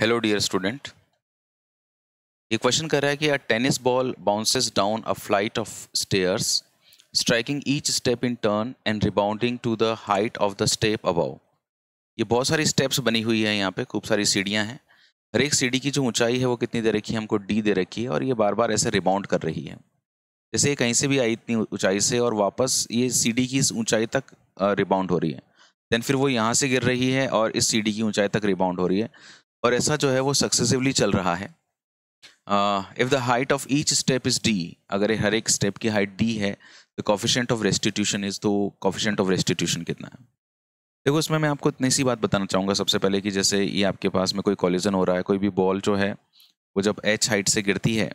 hello dear student ये question कर रहा है कि a tennis ball bounces down a flight of stairs striking each step in turn and rebounding to the height of the step above ये बहुत सारी steps बनी हुई है यहाँ पे खूब सारी सीढ़ियाँ हैं हर एक सीढ़ी की जो ऊंचाई है वो कितनी दे रखी है हमको डी दे रखी है और ये बार बार ऐसे रिबाउंड कर रही है जैसे ये कहीं से भी आई इतनी ऊंचाई से और वापस ये सीढ़ी की इस ऊंचाई तक रिबाउंड हो रही है देन फिर वो यहाँ से गिर रही है और इस सीढ़ी की ऊंचाई तक रिबाउंड हो रही है और ऐसा जो है वो सक्सेसिवली चल रहा है if the height of each step is D अगर हर एक स्टेप की हाइट डी है तो कॉफिशेंट ऑफ रेस्टिट्यूशन इज़ तो कॉफिशेंट ऑफ रेस्टिट्यूशन कितना है देखो इसमें मैं आपको इतनी सी बात बताना चाहूँगा सबसे पहले कि जैसे ये आपके पास में कोई कॉलिजन हो रहा है कोई भी बॉल जो है वो जब एच हाइट से गिरती है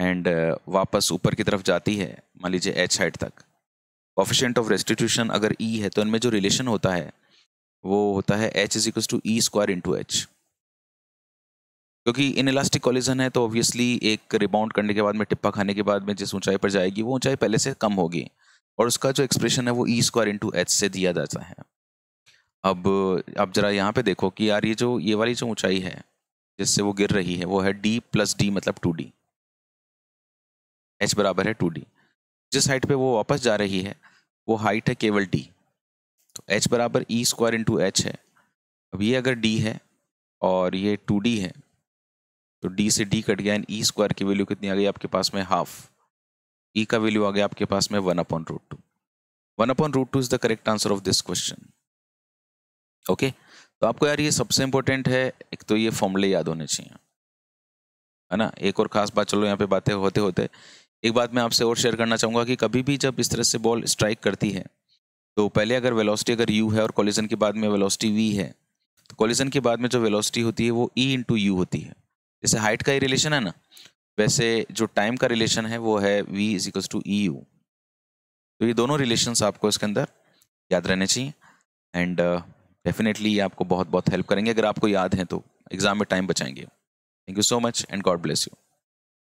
एंड uh, वापस ऊपर की तरफ जाती है मान लीजिए एच हाइट तक कॉफिशेंट ऑफ रेस्टिट्यूशन अगर ई e है तो इनमें जो रिलेशन होता है वो होता है H is equal to E square into H क्योंकि इन इलास्टिक कॉलिजन है तो ऑब्वियसली एक रिबाउंड करने के बाद में टिप्पा खाने के बाद में जिस ऊंचाई पर जाएगी वो ऊंचाई पहले से कम होगी और उसका जो एक्सप्रेशन है वो ई स्क्वायर इंटू एच से दिया जाता है अब अब जरा यहाँ पे देखो कि यार ये जो ये वाली जो ऊंचाई है जिससे वो गिर रही है वो है डी प्लस डी मतलब टू डी एच बराबर है टू डी जिस हाइट पे वो वापस जा रही है वो हाइट है केवल डी एच बराबर ई स्क्वायर इंटू एच है अब ये अगर डी है और ये टू डी है तो डी से डी कट गया एंड ई स्क्वायर की वैल्यू कितनी आ गई आपके पास में हाफ ई e का वैल्यू आ गया आपके पास में one upon root two one upon root two is the correct answer of this question okay तो आपको यार ये सबसे इंपॉर्टेंट है एक तो ये फॉर्मूले याद होने चाहिए है ना एक और खास बात चलो यहाँ पे बातें होते होते एक बात मैं आपसे और शेयर करना चाहूँगा कि कभी भी जब इस तरह से बॉल स्ट्राइक करती है तो पहले अगर वेलोसिटी अगर यू है और कॉलिजन के बाद में वेलोसिटी वी है तो कॉलिजन के बाद में जो वेलोसिटी होती है वो ई इंटू यू होती है जैसे हाइट का ही रिलेशन है ना वैसे जो टाइम का रिलेशन है वो है V is equals to E U तो ये दोनों रिलेशंस आपको इसके अंदर याद रहने चाहिए एंड डेफिनेटली uh, ये आपको बहुत बहुत हेल्प करेंगे अगर आपको याद हैं तो एग्जाम में टाइम बचाएंगे thank you so much and God bless you